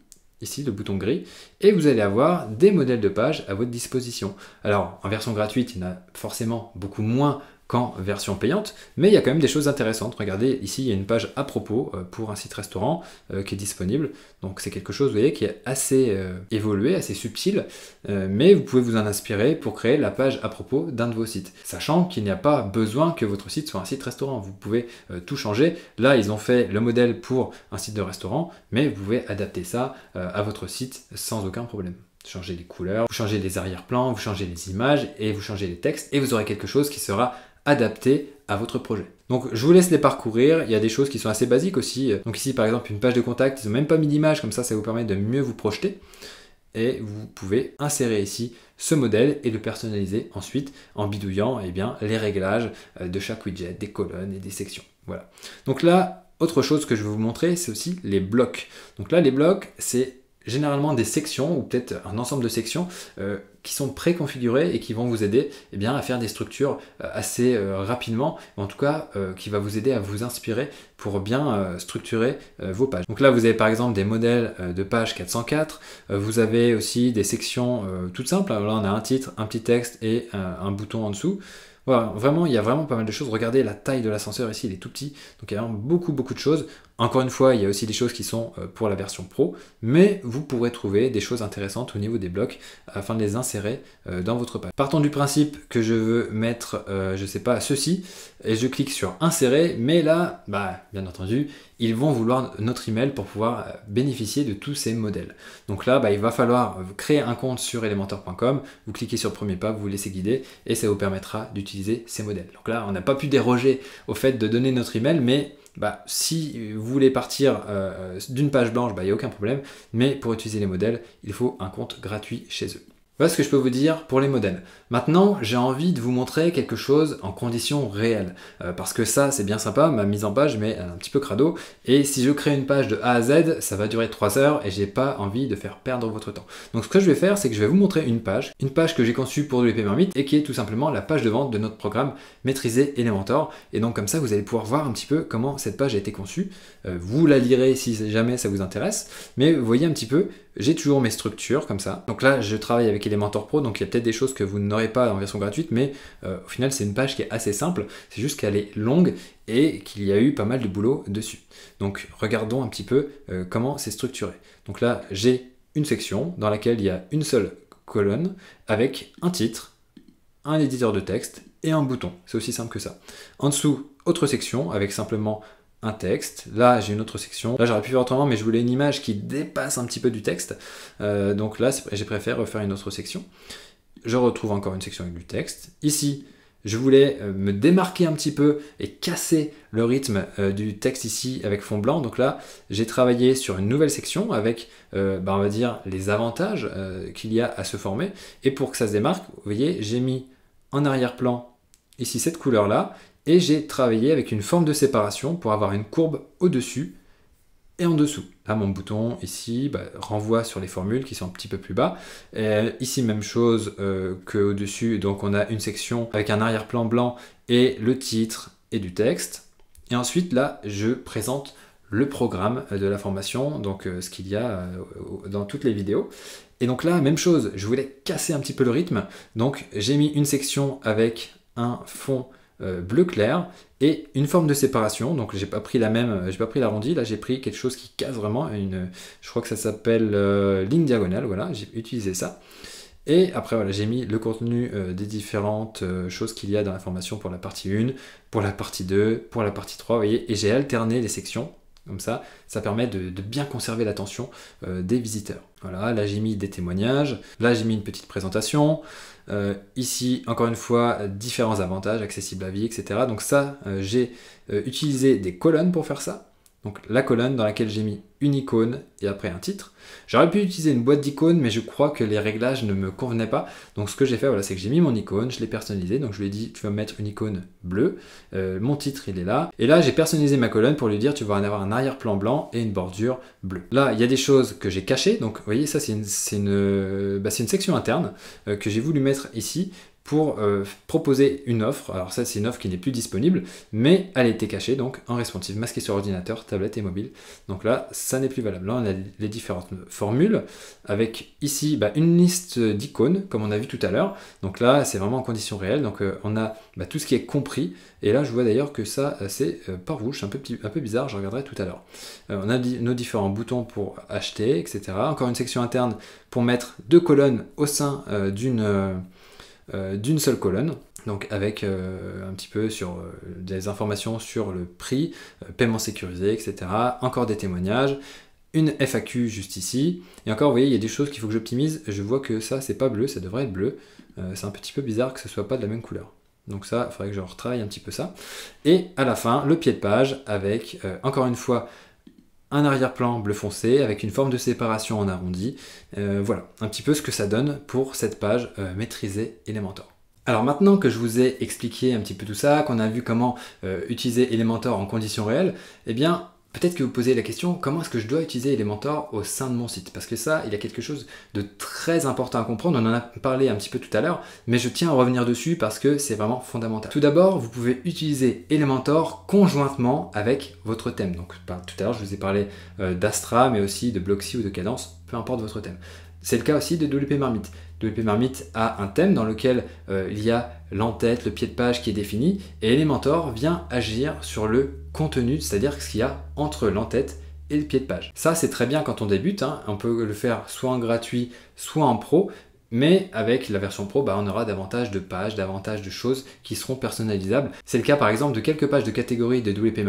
ici le bouton gris, et vous allez avoir des modèles de pages à votre disposition. Alors, en version gratuite, il y en a forcément beaucoup moins qu'en version payante, mais il y a quand même des choses intéressantes. Regardez, ici il y a une page à propos euh, pour un site restaurant euh, qui est disponible. Donc c'est quelque chose, vous voyez, qui est assez euh, évolué, assez subtil, mais vous pouvez vous en inspirer pour créer la page à propos d'un de vos sites. Sachant qu'il n'y a pas besoin que votre site soit un site restaurant, vous pouvez tout changer. Là, ils ont fait le modèle pour un site de restaurant, mais vous pouvez adapter ça à votre site sans aucun problème changer les couleurs, vous changez les arrière-plans, vous changez les images et vous changez les textes et vous aurez quelque chose qui sera adapté à votre projet. Donc je vous laisse les parcourir, il y a des choses qui sont assez basiques aussi. Donc ici par exemple une page de contact, ils n'ont même pas mis d'image, comme ça ça vous permet de mieux vous projeter. Et vous pouvez insérer ici ce modèle et le personnaliser ensuite en bidouillant et eh bien, les réglages euh, de chaque widget, des colonnes et des sections. Voilà. Donc là, autre chose que je vais vous montrer, c'est aussi les blocs. Donc là, les blocs, c'est généralement des sections ou peut-être un ensemble de sections euh, qui sont préconfigurées et qui vont vous aider eh bien, à faire des structures euh, assez euh, rapidement, en tout cas qui va vous aider à vous inspirer pour bien structurer vos pages. Donc là vous avez par exemple des modèles de page 404, vous avez aussi des sections toutes simples, là on a un titre, un petit texte et un bouton en dessous. Voilà, vraiment, il y a vraiment pas mal de choses. Regardez la taille de l'ascenseur ici, il est tout petit. Donc il y a vraiment beaucoup, beaucoup de choses. Encore une fois, il y a aussi des choses qui sont euh, pour la version pro, mais vous pourrez trouver des choses intéressantes au niveau des blocs afin de les insérer euh, dans votre page. Partons du principe que je veux mettre, euh, je ne sais pas, ceci, et je clique sur insérer, mais là, bah, bien entendu, ils vont vouloir notre email pour pouvoir euh, bénéficier de tous ces modèles. Donc là, bah, il va falloir créer un compte sur elementor.com, vous cliquez sur le premier pas, vous laissez guider et ça vous permettra d'utiliser ces modèles. Donc là, on n'a pas pu déroger au fait de donner notre email, mais bah, si vous voulez partir euh, d'une page blanche, bah, il n'y a aucun problème, mais pour utiliser les modèles, il faut un compte gratuit chez eux. Voilà ce que je peux vous dire pour les modèles, Maintenant, j'ai envie de vous montrer quelque chose en conditions réelles. Euh, parce que ça, c'est bien sympa, ma mise en page, mais un petit peu crado. Et si je crée une page de A à Z, ça va durer 3 heures et j'ai pas envie de faire perdre votre temps. Donc ce que je vais faire, c'est que je vais vous montrer une page, une page que j'ai conçue pour WP et qui est tout simplement la page de vente de notre programme Maîtriser Elementor. Et donc comme ça, vous allez pouvoir voir un petit peu comment cette page a été conçue. Euh, vous la lirez si jamais ça vous intéresse, mais vous voyez un petit peu j'ai toujours mes structures comme ça. Donc là, je travaille avec Elementor Pro, donc il y a peut-être des choses que vous n'aurez pas en version gratuite, mais euh, au final, c'est une page qui est assez simple. C'est juste qu'elle est longue et qu'il y a eu pas mal de boulot dessus. Donc regardons un petit peu euh, comment c'est structuré. Donc là, j'ai une section dans laquelle il y a une seule colonne avec un titre, un éditeur de texte et un bouton. C'est aussi simple que ça. En dessous, autre section avec simplement un texte. Là, j'ai une autre section. Là, j'aurais pu faire autrement, mais je voulais une image qui dépasse un petit peu du texte. Euh, donc là, j'ai préféré refaire une autre section. Je retrouve encore une section avec du texte. Ici, je voulais euh, me démarquer un petit peu et casser le rythme euh, du texte ici avec fond blanc. Donc là, j'ai travaillé sur une nouvelle section avec, bah, on va dire, les avantages qu'il y a à se former. Et pour que ça se démarque, vous voyez, j'ai mis en arrière-plan ici cette couleur-là et j'ai travaillé avec une forme de séparation pour avoir une courbe au-dessus et en dessous. Là, mon bouton ici bah, renvoie sur les formules qui sont un petit peu plus bas. Euh, ici, même chose euh, qu'au-dessus. Donc, on a une section avec un arrière-plan blanc et le titre et du texte. Et ensuite, là, je présente le programme de la formation, donc euh, ce qu'il y a dans toutes les vidéos. Et donc là, même chose, je voulais casser un petit peu le rythme. Donc, j'ai mis une section avec un fond euh, bleu clair et une forme de séparation. Donc j'ai pas pris la même, euh, j'ai pas pris l'arrondi, là j'ai pris quelque chose qui casse vraiment une je crois que ça s'appelle euh, ligne diagonale, voilà, j'ai utilisé ça. Et après, voilà, j'ai mis le contenu des différentes choses qu'il y a dans la formation pour la partie 1, pour la partie 2, pour la partie 3, voyez, et j'ai alterné les sections. Comme ça, ça permet de, bien conserver l'attention des visiteurs. Voilà, là j'ai mis des témoignages, là j'ai mis une petite présentation, euh, ici, encore une fois, euh, différents avantages accessibles à vie, etc. Donc ça, euh, j'ai utilisé des colonnes pour faire ça donc la colonne dans laquelle j'ai mis une icône et après un titre. J'aurais pu utiliser une boîte d'icônes, mais je crois que les réglages ne me convenaient pas. Donc ce que j'ai fait, voilà, c'est que j'ai mis mon icône, je l'ai personnalisé. Donc je lui ai dit, tu vas mettre une icône bleue. Euh, mon titre, il est là. Et là, j'ai personnalisé ma colonne pour lui dire, tu vas en avoir un arrière-plan blanc et une bordure bleue. Là, il y a des choses que j'ai cachées. Donc vous voyez, ça, c'est une, bah, section interne euh, que j'ai voulu mettre ici pour euh, proposer une offre. Alors ça, c'est une offre qui n'est plus disponible, mais elle était cachée, donc en responsive, masquée sur ordinateur, tablette et mobile. Donc là, ça n'est plus valable. Là, on a les différentes formules, avec ici bah, une liste d'icônes, comme on a vu tout à l'heure. Donc là, c'est vraiment en condition réelle. Donc euh, on a bah, tout ce qui est compris. Et là, je vois d'ailleurs que ça, euh, c'est par rouge, c'est un peu, un peu bizarre, je regarderai tout à l'heure. on a nos différents boutons pour acheter, etc. Encore une section interne pour mettre deux colonnes au sein d'une euh, d'une seule colonne. Donc avec euh, un petit peu sur euh, des informations sur le prix, paiement sécurisé, etc. Encore des témoignages, une FAQ juste ici. Et encore, vous voyez, il y a des choses qu'il faut que j'optimise. Je vois que ça, c'est pas bleu, ça devrait être bleu. c'est un petit peu bizarre que ce soit pas de la même couleur. Donc ça, il faudrait que je retraille un petit peu ça. Et à la fin, le pied de page avec, encore une fois, un arrière-plan bleu foncé avec une forme de séparation en arrondi. Euh, voilà, un petit peu ce que ça donne pour cette page euh, Maîtriser maîtrisée Elementor. Alors maintenant que je vous ai expliqué un petit peu tout ça, qu'on a vu comment euh, utiliser Elementor en conditions réelles, eh bien Peut-être que vous posez la question, comment est-ce que je dois utiliser Elementor au sein de mon site Parce que ça, il y a quelque chose de très important à comprendre. On en a parlé un petit peu tout à l'heure, mais je tiens à revenir dessus parce que c'est vraiment fondamental. Tout d'abord, vous pouvez utiliser Elementor conjointement avec votre thème. Donc, ben, tout à l'heure, je vous ai parlé euh, d'Astra, mais aussi de Bloxy ou de Cadence, peu importe votre thème. C'est le cas aussi de WP Marmite de l'épée marmite a un thème dans lequel euh, il y a l'entête, le pied de page qui est défini, et Elementor vient agir sur le contenu, c'est-à-dire ce qu'il y a entre l'entête et le pied de page. Ça, c'est très bien quand on débute, hein. on peut le faire soit en gratuit, soit en pro, mais avec la version pro, bah, on aura davantage de pages, davantage de choses qui seront personnalisables. C'est le cas par exemple de quelques pages de catégorie de WP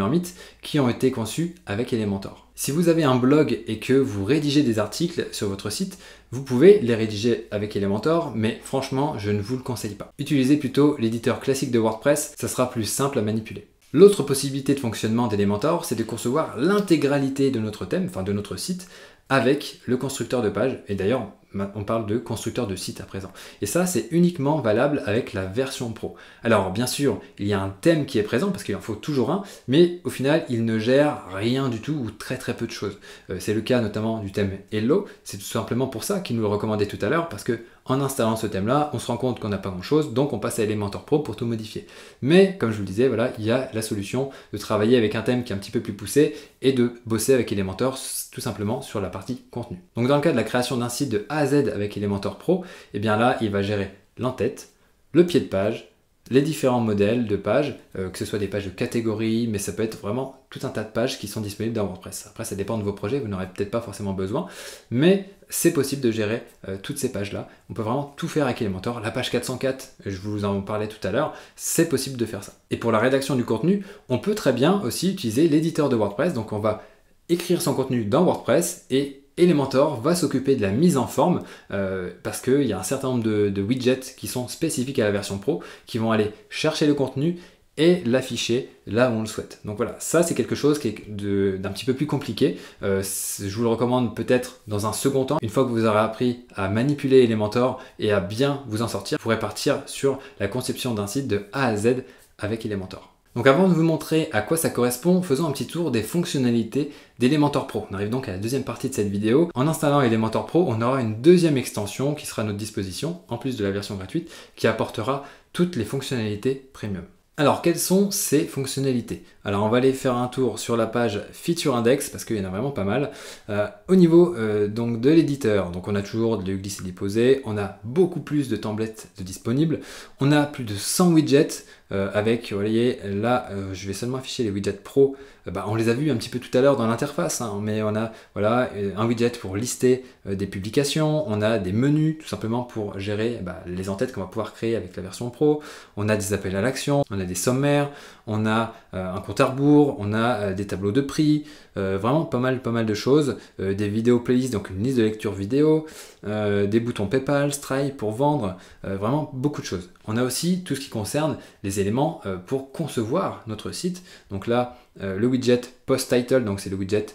qui ont été conçues avec Elementor. Si vous avez un blog et que vous rédigez des articles sur votre site, vous pouvez les rédiger avec Elementor, mais franchement, je ne vous le conseille pas. Utilisez plutôt l'éditeur classique de WordPress, ça sera plus simple à manipuler. L'autre possibilité de fonctionnement d'Elementor, c'est de concevoir l'intégralité de notre thème, enfin de notre site, avec le constructeur de page. Et d'ailleurs, on parle de constructeur de site à présent. Et ça, c'est uniquement valable avec la version pro. Alors, bien sûr, il y a un thème qui est présent parce qu'il en faut toujours un, mais au final, il ne gère rien du tout ou très très peu de choses. Euh, c'est le cas notamment du thème Hello. C'est tout simplement pour ça qu'il nous le recommandait tout à l'heure parce que en installant ce thème-là, on se rend compte qu'on n'a pas grand-chose, donc on passe à Elementor Pro pour tout modifier. Mais comme je vous le disais, voilà, il y a la solution de travailler avec un thème qui est un petit peu plus poussé et de bosser avec Elementor tout simplement sur la partie contenu. Donc dans le cas de la création d'un site de A à Z avec Elementor Pro, eh bien là, il va gérer l'entête, le pied de page, les différents modèles de pages, euh, que ce soit des pages de catégorie, mais ça peut être vraiment tout un tas de pages qui sont disponibles dans WordPress. Après, ça dépend de vos projets, vous n'aurez peut-être pas forcément besoin, mais c'est possible de gérer euh, toutes ces pages-là. On peut vraiment tout faire avec Elementor. La page 404, je vous en parlais tout à l'heure, c'est possible de faire ça. Et pour la rédaction du contenu, on peut très bien aussi utiliser l'éditeur de WordPress, donc on va écrire son contenu dans WordPress et Elementor va s'occuper de la mise en forme euh, parce qu'il y a un certain nombre de, widgets qui sont spécifiques à la version pro qui vont aller chercher le contenu et l'afficher là où on le souhaite. Donc voilà, ça c'est quelque chose qui est d'un petit peu plus compliqué. Euh, je vous le recommande peut-être dans un second temps, une fois que vous aurez appris à manipuler Elementor et à bien vous en sortir, vous pourrez partir sur la conception d'un site de A à Z avec Elementor. Donc avant de vous montrer à quoi ça correspond, faisons un petit tour des fonctionnalités d'Elementor Pro. On arrive donc à la deuxième partie de cette vidéo. En installant Elementor Pro, on aura une deuxième extension qui sera à notre disposition, en plus de la version gratuite, qui apportera toutes les fonctionnalités premium. Alors, quelles sont ces fonctionnalités alors on va aller faire un tour sur la page Feature Index parce qu'il y en a vraiment pas mal. Euh, au niveau euh, donc de l'éditeur, donc on a toujours de glisser déposer, on a beaucoup plus de templates de disponibles, on a plus de 100 widgets euh, avec, vous voyez, là je vais seulement afficher les widgets pro. Bah, on les a vus un petit peu tout à l'heure dans l'interface, hein, mais on a voilà un widget pour lister des publications, on a des menus tout simplement pour gérer bah, les entêtes qu'on va pouvoir créer avec la version pro, on a des appels à l'action, on a des sommaires, on a un compte Starbourg, on a euh, des tableaux de prix, euh, vraiment pas mal, pas mal de choses, euh, des vidéos playlists, donc une liste de lecture vidéo, des boutons PayPal, Stripe pour vendre, vraiment beaucoup de choses. On a aussi tout ce qui concerne les éléments pour concevoir notre site. Donc là, le widget post title, donc c'est le widget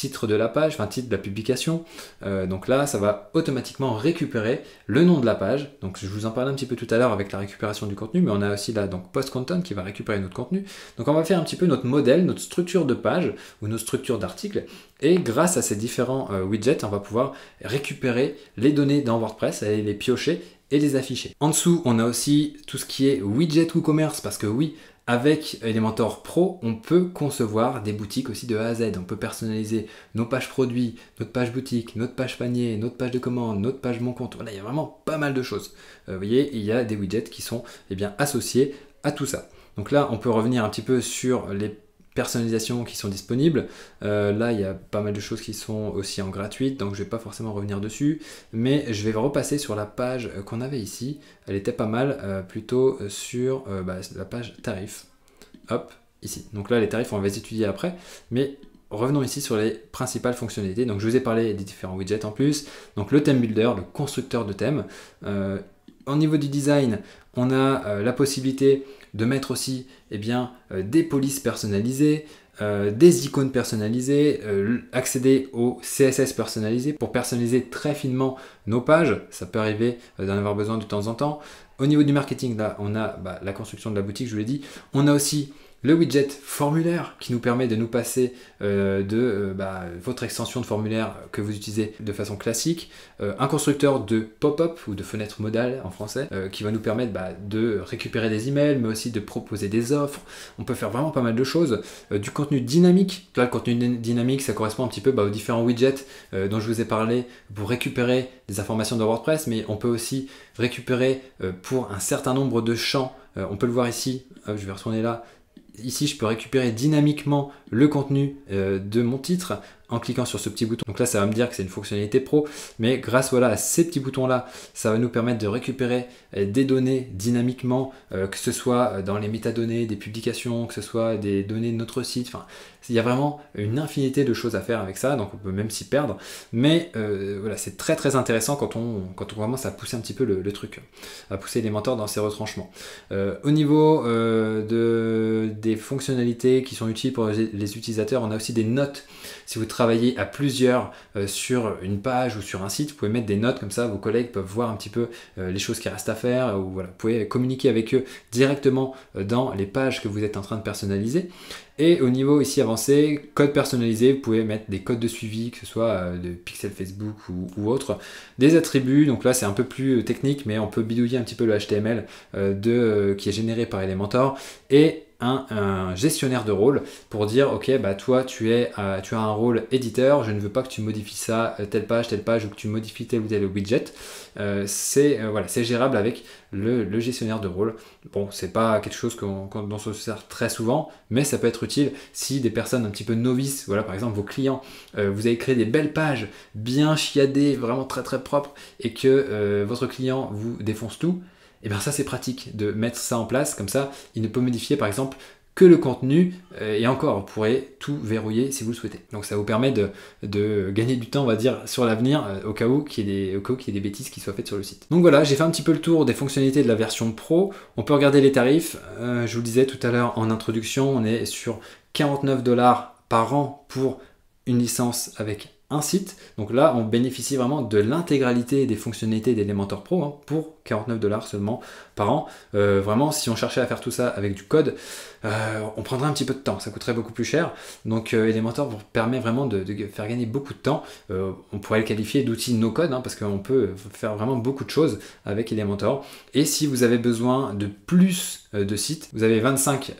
titre de la page, enfin titre de la publication. Euh, donc là, ça va automatiquement récupérer le nom de la page. Donc je vous en parlais un petit peu tout à l'heure avec la récupération du contenu, mais on a aussi là donc post content qui va récupérer notre contenu. Donc on va faire un petit peu notre modèle, notre structure de page ou nos structures d'article Et grâce à ces différents euh, widgets, on va pouvoir récupérer les données dans WordPress, aller les piocher et les afficher. En dessous, on a aussi tout ce qui est widget WooCommerce, parce que oui, avec Elementor Pro, on peut concevoir des boutiques aussi de A à Z. On peut personnaliser nos pages produits, notre page boutique, notre page panier, notre page de commande, notre page mon compte. Voilà, il y a vraiment pas mal de choses. Euh, vous voyez, il y a des widgets qui sont eh bien, associés à tout ça. Donc là, on peut revenir un petit peu sur les personnalisations qui sont disponibles. Euh, là, il y a pas mal de choses qui sont aussi en gratuite, donc je vais pas forcément revenir dessus, mais je vais repasser sur la page qu'on avait ici. Elle était pas mal, euh, plutôt sur euh, bah, la page tarifs. Hop, ici. Donc là, les tarifs, on va les étudier après, mais revenons ici sur les principales fonctionnalités. Donc je vous ai parlé des différents widgets en plus. Donc le Theme builder, le constructeur de thème. au niveau du design, on a la possibilité de mettre aussi eh bien, euh, des polices personnalisées, euh, des icônes personnalisées, euh, accéder au CSS personnalisé pour personnaliser très finement nos pages. Ça peut arriver d'en avoir besoin de temps en temps. Au niveau du marketing, là, on a bah, la construction de la boutique, je vous l'ai dit. On a aussi le widget formulaire qui nous permet de nous passer euh, de euh, bah, votre extension de formulaire que vous utilisez de façon classique, euh, un constructeur de pop-up ou de fenêtre modale en français qui va nous permettre bah, de récupérer des emails mais aussi de proposer des offres. On peut faire vraiment pas mal de choses, du contenu dynamique. le contenu dynamique, ça correspond un petit peu bah, aux différents widgets dont je vous ai parlé pour récupérer des informations de WordPress, mais on peut aussi récupérer pour un certain nombre de champs on peut le voir ici, je vais retourner là, Ici, je peux récupérer dynamiquement le contenu euh, de mon titre en cliquant sur ce petit bouton. Donc là, ça va me dire que c'est une fonctionnalité pro, mais grâce voilà, à ces petits boutons-là, ça va nous permettre de récupérer euh, des données dynamiquement, euh, que ce soit euh, dans les métadonnées des publications, que ce soit des données de notre site. Enfin, il y a vraiment une infinité de choses à faire avec ça, donc on peut même s'y perdre. Mais voilà, c'est très très intéressant quand on, quand on commence à pousser un petit peu le, truc, à pousser les mentors dans ses retranchements. au niveau de, des fonctionnalités qui sont utiles pour les utilisateurs, on a aussi des notes. Si vous travailler à plusieurs euh, sur une page ou sur un site, vous pouvez mettre des notes comme ça, vos collègues peuvent voir un petit peu euh, les choses qui restent à faire, euh, ou voilà, vous pouvez communiquer avec eux directement dans les pages que vous êtes en train de personnaliser. Et au niveau ici avancé, code personnalisé, vous pouvez mettre des codes de suivi, que ce soit de pixel Facebook ou, autre, des attributs, donc là c'est un peu plus technique, mais on peut bidouiller un petit peu le HTML de, qui est généré par Elementor, et un, gestionnaire de rôle pour dire ok bah toi tu es euh, tu as un rôle éditeur je ne veux pas que tu modifies ça euh, telle page telle page ou que tu modifies tel ou tel widget euh, c'est voilà c'est gérable avec le, gestionnaire de rôle bon c'est pas quelque chose qu'on dont on se sert très souvent mais ça peut être utile si des personnes un petit peu novices voilà par exemple vos clients vous avez créé des belles pages bien chiadées vraiment très très propres et que votre client vous défonce tout et eh bien ça c'est pratique de mettre ça en place, comme ça il ne peut modifier par exemple que le contenu, euh, et encore, vous pourrez tout verrouiller si vous le souhaitez. Donc ça vous permet de, gagner du temps, on va dire, sur l'avenir, euh, au cas où qu'il y, y, ait des bêtises qui soient faites sur le site. Donc voilà, j'ai fait un petit peu le tour des fonctionnalités de la version Pro. On peut regarder les tarifs. Euh, je vous le disais tout à l'heure en introduction, on est sur 49 dollars par an pour une licence avec un site. Donc là, on bénéficie vraiment de l'intégralité des fonctionnalités d'Elementor Pro hein, pour 49 dollars seulement par an. Euh, vraiment, si on cherchait à faire tout ça avec du code, euh, on prendrait un petit peu de temps, ça coûterait beaucoup plus cher. Donc euh, Elementor vous permet vraiment de, faire gagner beaucoup de temps. Euh, on pourrait le qualifier d'outil no-code hein, parce qu'on peut faire vraiment beaucoup de choses avec Elementor. Et si vous avez besoin de plus de sites, vous avez 25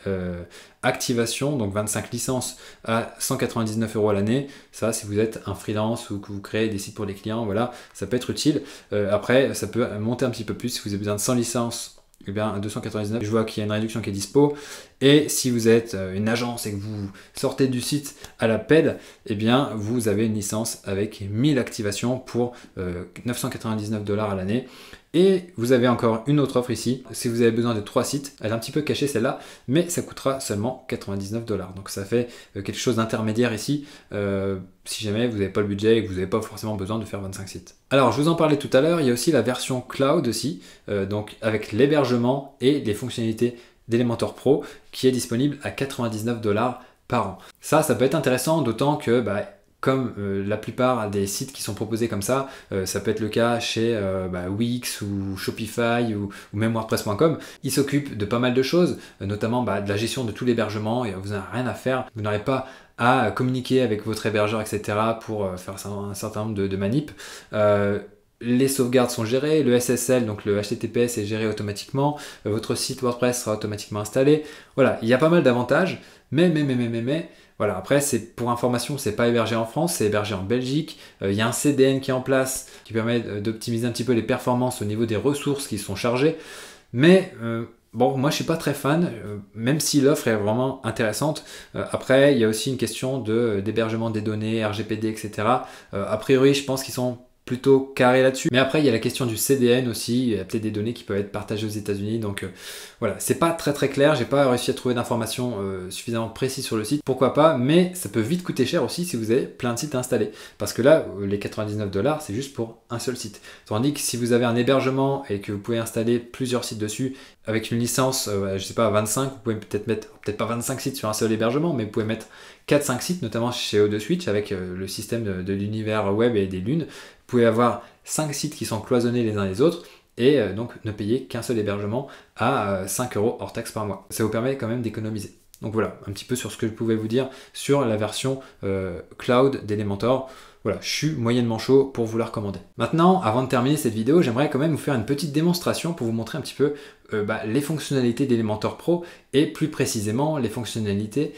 activations, donc 25 licences à 199 euros l'année. Ça, si vous êtes un freelance ou que vous créez des sites pour des clients, voilà, ça peut être utile. après, ça peut monter un petit peu plus si vous avez besoin de 100 licences eh bien, à 299, je vois qu'il y a une réduction qui est dispo. Et si vous êtes euh, une agence et que vous sortez du site à la PED, et eh bien, vous avez une licence avec 1000 activations pour 999 euh, dollars à l'année. Et vous avez encore une autre offre ici, si vous avez besoin de trois sites, elle est un petit peu cachée celle-là, mais ça coûtera seulement 99 dollars. Donc ça fait euh, quelque chose d'intermédiaire ici, euh, si jamais vous n'avez pas le budget et que vous n'avez pas forcément besoin de faire 25 sites. Alors je vous en parlais tout à l'heure, il y a aussi la version cloud aussi, euh, donc avec l'hébergement et les fonctionnalités d'Elementor Pro qui est disponible à 99 dollars par an. Ça, ça peut être intéressant, d'autant que bah, comme euh, la plupart des sites qui sont proposés comme ça, euh, ça peut être le cas chez euh, bah, Wix ou Shopify ou, même WordPress.com, ils s'occupent de pas mal de choses, notamment bah, de la gestion de tout l'hébergement, et vous n'avez rien à faire, vous n'aurez pas à communiquer avec votre hébergeur, etc., pour faire un certain nombre de, de manips les sauvegardes sont gérées, le SSL, donc le HTTPS est géré automatiquement, votre site WordPress sera automatiquement installé. Voilà, il y a pas mal d'avantages, mais, mais, mais, mais, mais, mais voilà, après, c'est pour information, c'est pas hébergé en France, c'est hébergé en Belgique. Euh, il y a un CDN qui est en place qui permet euh, d'optimiser un petit peu les performances au niveau des ressources qui sont chargées. Mais euh, bon, moi je suis pas très fan, même si l'offre est vraiment intéressante. après, il y a aussi une question de d'hébergement des données, RGPD, etc. a priori, je pense qu'ils sont plutôt carré là-dessus. Mais après, il y a la question du CDN aussi, il y a peut-être des données qui peuvent être partagées aux États-Unis, donc euh, voilà, c'est pas très très clair, j'ai pas réussi à trouver d'informations euh, suffisamment précises sur le site, pourquoi pas, mais ça peut vite coûter cher aussi si vous avez plein de sites installés, parce que là, euh, les 99 dollars, c'est juste pour un seul site. Tandis que si vous avez un hébergement et que vous pouvez installer plusieurs sites dessus, avec une licence, je sais pas, 25, vous pouvez peut-être mettre, peut-être pas 25 sites sur un seul hébergement, mais vous pouvez mettre 4-5 sites, notamment chez O2 Switch, avec le système de l'univers web et des lunes, pouvez avoir 5 sites qui sont cloisonnés les uns les autres et euh, donc ne payer qu'un seul hébergement à 5 euh, euros hors taxe par mois. Ça vous permet quand même d'économiser. Donc voilà, un petit peu sur ce que je pouvais vous dire sur la version euh, cloud d'Elementor. Voilà, je suis moyennement chaud pour vous la recommander. Maintenant, avant de terminer cette vidéo, j'aimerais quand même vous faire une petite démonstration pour vous montrer un petit peu bah, les fonctionnalités d'Elementor Pro et plus précisément les fonctionnalités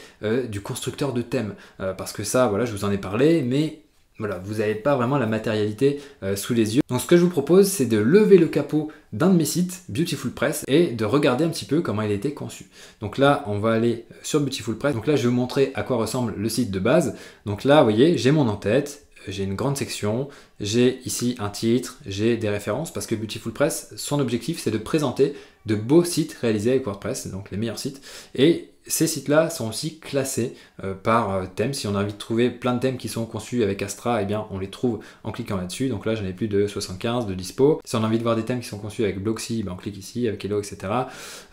du constructeur de thème. parce que ça, voilà, je vous en ai parlé, mais voilà, vous n'avez pas vraiment la matérialité euh, sous les yeux. Donc ce que je vous propose, c'est de lever le capot d'un de mes sites, Beautiful Press, et de regarder un petit peu comment il a été conçu. Donc là, on va aller sur Beautiful Press. Donc là, je vais vous montrer à quoi ressemble le site de base. Donc là, vous voyez, j'ai mon en-tête, j'ai une grande section, j'ai ici un titre, j'ai des références, parce que Beautiful Press, son objectif, c'est de présenter de beaux sites réalisés avec WordPress, donc les meilleurs sites, et ces sites-là sont aussi classés euh, par euh, thème. Si on a envie de trouver plein de thèmes qui sont conçus avec Astra, eh bien on les trouve en cliquant là-dessus. Donc là, j'en ai plus de 75 de dispo. Si on a envie de voir des thèmes qui sont conçus avec Bloxy, ben, on clique ici, avec Hello, etc.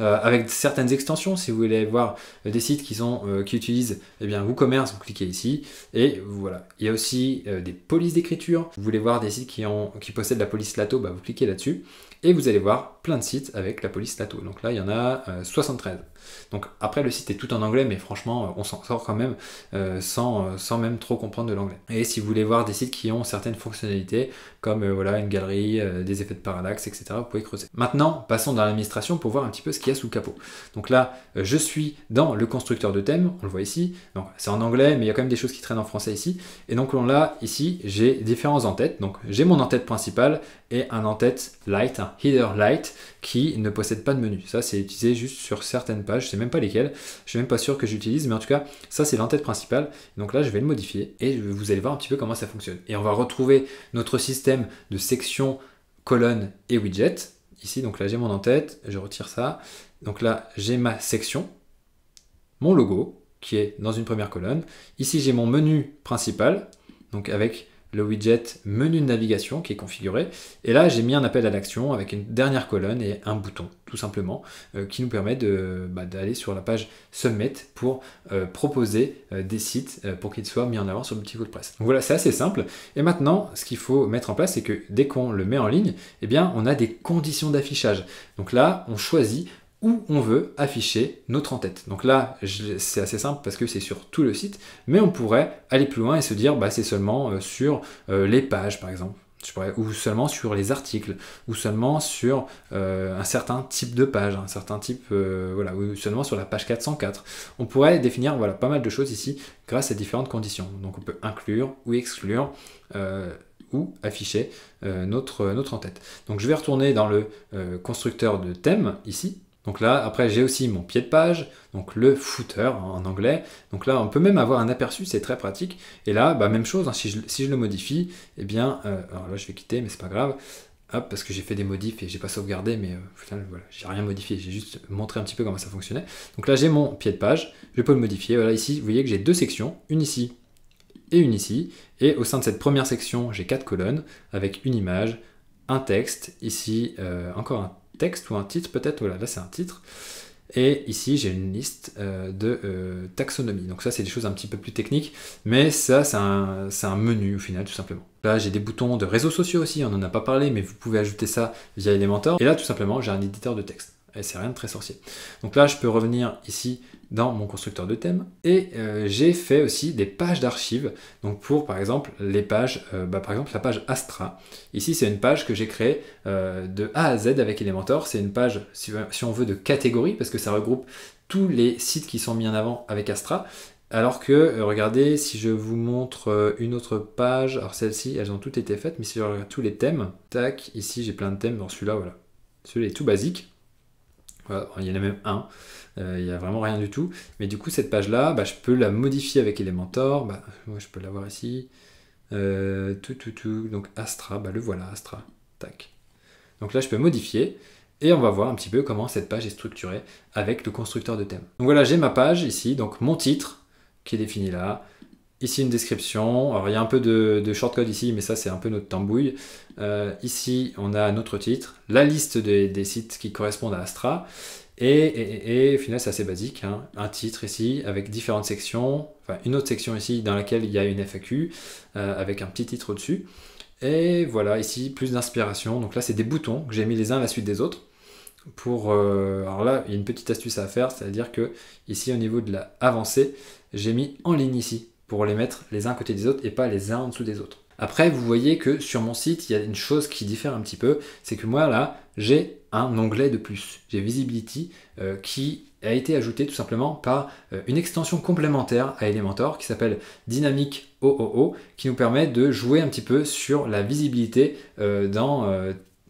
Euh, avec certaines extensions, si vous voulez voir des sites qui, sont, qui utilisent eh bien, WooCommerce, vous cliquez ici. Et voilà. Il y a aussi des polices d'écriture. Vous voulez voir des sites qui, possèdent la police Lato, ben, vous cliquez là-dessus. Et vous allez voir plein de sites avec la police Lato. Donc là, il y en a 73. Euh, donc après, le site est tout en anglais, mais franchement, euh, on s'en sort quand même euh, sans, sans, même trop comprendre de l'anglais. Et si vous voulez voir des sites qui ont certaines fonctionnalités, comme voilà une galerie, des effets de parallaxe, etc., vous pouvez creuser. Maintenant, passons dans l'administration pour voir un petit peu ce qu'il y a sous le capot. Donc là, je suis dans le constructeur de thèmes, on le voit ici. Donc c'est en anglais, mais il y a quand même des choses qui traînent en français ici. Et donc là, ici, j'ai différents en-têtes. Donc j'ai mon en-tête principal, et un en-tête light, un header light qui ne possède pas de menu. Ça, c'est utilisé juste sur certaines pages, je sais même pas lesquelles, je suis même pas sûr que j'utilise, mais en tout cas, ça c'est l'en-tête principale. Donc là, je vais le modifier et vous allez voir un petit peu comment ça fonctionne. Et on va retrouver notre système de section, colonne et widget. Ici, donc là, j'ai mon en-tête, je retire ça. Donc là, j'ai ma section, mon logo qui est dans une première colonne. Ici, j'ai mon menu principal, donc avec le widget menu de navigation qui est configuré. Et là, j'ai mis un appel à l'action avec une dernière colonne et un bouton, tout simplement, euh, qui nous permet bah, d'aller sur la page Summit pour euh, proposer euh, des sites pour qu'ils soient mis en avant sur le petit presse. voilà, c'est assez simple. Et maintenant, ce qu'il faut mettre en place, c'est que dès qu'on le met en ligne, eh bien, on a des conditions d'affichage. Donc là, on choisit où on veut afficher notre en-tête. Donc là, c'est assez simple parce que c'est sur tout le site, mais on pourrait aller plus loin et se dire, bah, c'est seulement euh, sur euh, les pages, par exemple. ou seulement sur les articles, ou seulement sur euh, un certain type de page, un certain type, voilà, ou seulement sur la page 404. On pourrait définir voilà, pas mal de choses ici grâce à différentes conditions. Donc on peut inclure ou exclure. ou afficher notre, notre en-tête. Donc je vais retourner dans le constructeur de thème ici, donc là, après, j'ai aussi mon pied de page, donc le footer en anglais. Donc là, on peut même avoir un aperçu, c'est très pratique. Et là, bah, même chose, hein, si, je, le modifie, eh bien, euh, alors là, je vais quitter, mais c'est pas grave. Hop, parce que j'ai fait des modifs et j'ai pas sauvegardé, mais euh, voilà, j'ai rien modifié, j'ai juste montré un petit peu comment ça fonctionnait. Donc là, j'ai mon pied de page, je peux le modifier. Voilà, ici, vous voyez que j'ai deux sections, une ici et une ici. Et au sein de cette première section, j'ai quatre colonnes avec une image, un texte, ici euh, encore un texte ou un titre peut-être, voilà, là c'est un titre. Et ici, j'ai une liste euh, de euh, taxonomie. Donc ça, c'est des choses un petit peu plus techniques, mais ça, c'est un, un, menu au final, tout simplement. Là, j'ai des boutons de réseaux sociaux aussi, on n'en a pas parlé, mais vous pouvez ajouter ça via Elementor. Et là, tout simplement, j'ai un éditeur de texte et c'est rien de très sorcier. Donc là, je peux revenir ici dans mon constructeur de thème et euh, j'ai fait aussi des pages d'archives. Donc pour par exemple les pages, euh, bah, par exemple la page Astra. Ici, c'est une page que j'ai créée euh, de A à Z avec Elementor. C'est une page, si, on veut, de catégorie parce que ça regroupe tous les sites qui sont mis en avant avec Astra. Alors que, regardez, si je vous montre une autre page, alors celle ci elles ont toutes été faites, mais si je regarde tous les thèmes, tac, ici j'ai plein de thèmes, dans celui-là, voilà. Celui-là est tout basique il y en a même un, euh, il n'y a vraiment rien du tout. Mais du coup, cette page-là, bah, je peux la modifier avec Elementor, bah, moi je peux l'avoir ici, euh, tout, tout, tout, donc Astra, bah, le voilà, Astra, tac. Donc là, je peux modifier, et on va voir un petit peu comment cette page est structurée avec le constructeur de thème. Donc voilà, j'ai ma page ici, donc mon titre qui est défini là, Ici une description, alors il y a un peu de, de shortcode ici, mais ça c'est un peu notre tambouille. Euh, ici on a notre titre, la liste des, sites qui correspondent à Astra, et, et, au final, c'est assez basique. Hein. Un titre ici avec différentes sections, enfin une autre section ici dans laquelle il y a une FAQ euh, avec un petit titre au-dessus. Et voilà, ici plus d'inspiration. Donc là, c'est des boutons que j'ai mis les uns à la suite des autres. Pour, euh, alors là, il y a une petite astuce à faire, c'est-à-dire que ici au niveau de la avancée, j'ai mis en ligne ici pour les mettre les uns à côté des autres et pas les uns en dessous des autres. Après, vous voyez que sur mon site, il y a une chose qui diffère un petit peu, c'est que moi là, j'ai un onglet de plus. J'ai Visibility euh, qui a été ajouté tout simplement par euh, une extension complémentaire à Elementor qui s'appelle Dynamic OOO qui nous permet de jouer un petit peu sur la visibilité euh, dans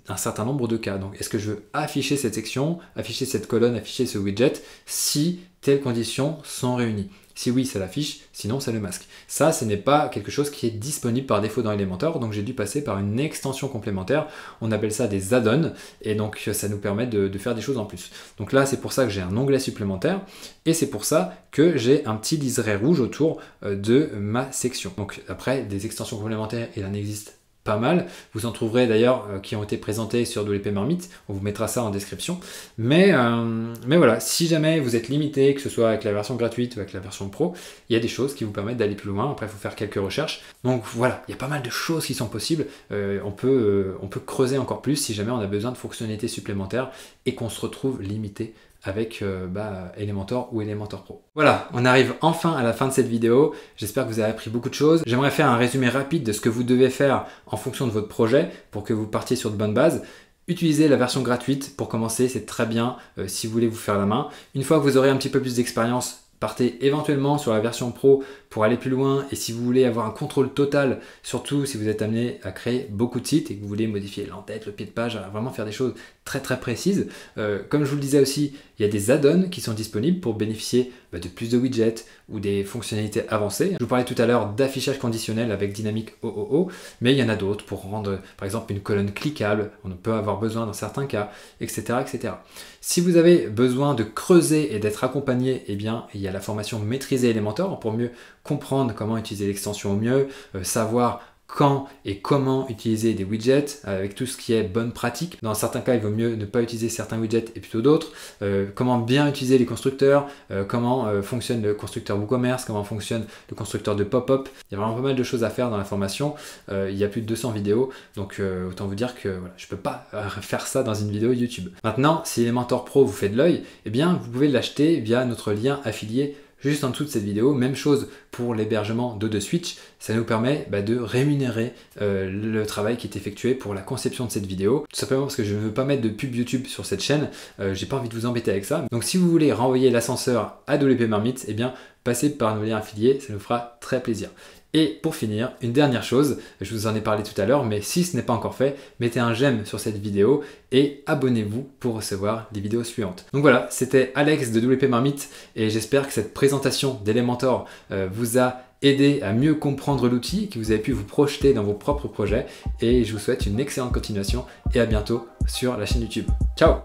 un certain nombre de cas. Donc, est-ce que je veux afficher cette section, afficher cette colonne, afficher ce widget si telles conditions sont réunies si oui, ça l'affiche, sinon c'est le masque. Ça, ce n'est pas quelque chose qui est disponible par défaut dans Elementor, donc j'ai dû passer par une extension complémentaire. On appelle ça des add-ons, et donc euh, ça nous permet de, faire des choses en plus. Donc là, c'est pour ça que j'ai un onglet supplémentaire, et c'est pour ça que j'ai un petit liseré rouge autour euh, de ma section. Donc après, des extensions complémentaires, il en existe pas mal. Vous en trouverez d'ailleurs euh, qui ont été présentés sur WP Marmite. On vous mettra ça en description. Mais, euh, mais voilà, si jamais vous êtes limité, que ce soit avec la version gratuite ou avec la version pro, il y a des choses qui vous permettent d'aller plus loin. Après, il faut faire quelques recherches. Donc voilà, il y a pas mal de choses qui sont possibles. Euh, on, peut, on peut creuser encore plus si jamais on a besoin de fonctionnalités supplémentaires et qu'on se retrouve limité avec euh, bah, Elementor ou Elementor Pro. Voilà, on arrive enfin à la fin de cette vidéo. J'espère que vous avez appris beaucoup de choses. J'aimerais faire un résumé rapide de ce que vous devez faire en fonction de votre projet pour que vous partiez sur de bonnes bases. Utilisez la version gratuite pour commencer, c'est très bien euh, si vous voulez vous faire la main. Une fois que vous aurez un petit peu plus d'expérience, partez éventuellement sur la version pro pour aller plus loin et si vous voulez avoir un contrôle total, surtout si vous êtes amené à créer beaucoup de sites et que vous voulez modifier l'entête, le pied de page, vraiment faire des choses très très précises. Euh, comme je vous le disais aussi, il y a des add-ons qui sont disponibles pour bénéficier bah, de plus de widgets ou des fonctionnalités avancées. Je vous parlais tout à l'heure d'affichage conditionnel avec Dynamique OOO, mais il y en a d'autres pour rendre par exemple une colonne cliquable, on peut avoir besoin dans certains cas, etc. etc. Si vous avez besoin de creuser et d'être accompagné, eh bien, il y a la formation Maîtriser Elementor pour mieux comprendre comment utiliser l'extension au mieux, euh, savoir quand et comment utiliser des widgets euh, avec tout ce qui est bonne pratique. Dans certains cas, il vaut mieux ne pas utiliser certains widgets et plutôt d'autres. Euh, comment bien utiliser les constructeurs, comment fonctionne le constructeur WooCommerce, comment fonctionne le constructeur de pop-up. Il y a vraiment pas mal de choses à faire dans la formation. il y a plus de 200 vidéos, donc autant vous dire que je je peux pas faire ça dans une vidéo YouTube. Maintenant, si les mentors pro vous fait de l'œil, eh bien, vous pouvez l'acheter via notre lien affilié juste en dessous de cette vidéo. Même chose pour l'hébergement de Switch, ça nous permet bah, de rémunérer euh, le travail qui est effectué pour la conception de cette vidéo. Tout simplement parce que je ne veux pas mettre de pub YouTube sur cette chaîne, euh, j'ai pas envie de vous embêter avec ça. Donc si vous voulez renvoyer l'ascenseur à WP Marmite, eh bien passez par nos liens affiliés, ça nous fera très plaisir. Et pour finir, une dernière chose, je vous en ai parlé tout à l'heure, mais si ce n'est pas encore fait, mettez un j'aime sur cette vidéo et abonnez-vous pour recevoir les vidéos suivantes. Donc voilà, c'était Alex de WP Marmite et j'espère que cette présentation d'Elementor euh, vous a aidé à mieux comprendre l'outil, que vous avez pu vous projeter dans vos propres projets. Et je vous souhaite une excellente continuation et à bientôt sur la chaîne YouTube. Ciao